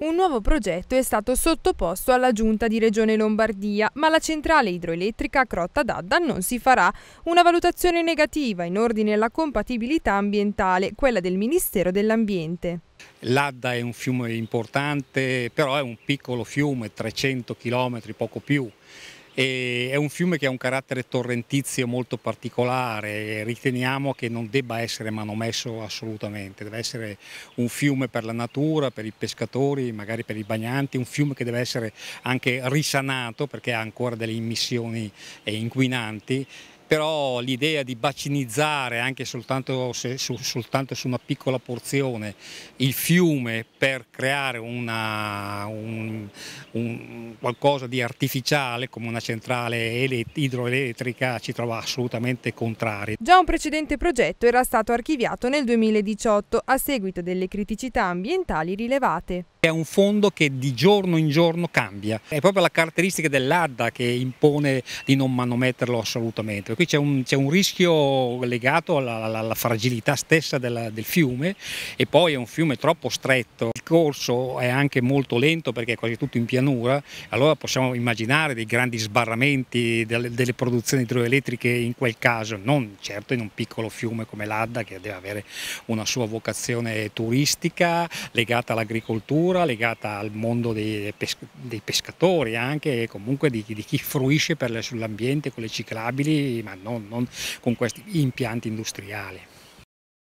Un nuovo progetto è stato sottoposto alla Giunta di Regione Lombardia, ma la centrale idroelettrica Crotta d'Adda non si farà. Una valutazione negativa in ordine alla compatibilità ambientale, quella del Ministero dell'Ambiente. L'Adda è un fiume importante, però è un piccolo fiume, 300 km, poco più. E è un fiume che ha un carattere torrentizio molto particolare, e riteniamo che non debba essere manomesso assolutamente, deve essere un fiume per la natura, per i pescatori, magari per i bagnanti, un fiume che deve essere anche risanato perché ha ancora delle immissioni eh, inquinanti però l'idea di bacinizzare anche soltanto, se, su, soltanto, su, una piccola porzione il fiume per creare una, un, un qualcosa di artificiale come una centrale idroelettrica ci trova assolutamente contrari. Già un precedente progetto era stato archiviato nel 2018 a seguito delle criticità ambientali rilevate. È un fondo che di giorno in giorno cambia, è proprio la caratteristica dell'ADDA che impone di non manometterlo assolutamente. Qui c'è un, un, rischio legato alla, alla, alla fragilità stessa della, del fiume e poi è un fiume troppo stretto, il corso è anche molto lento perché è quasi tutto in pianura, allora possiamo immaginare dei grandi sbarramenti delle, delle produzioni idroelettriche in quel caso, non certo in un piccolo fiume come l'ADDA che deve avere una sua vocazione turistica legata all'agricoltura cultura legata al mondo dei, dei pescatori anche e comunque di, di, chi fruisce sull'ambiente con le ciclabili ma non, non con questi impianti industriali.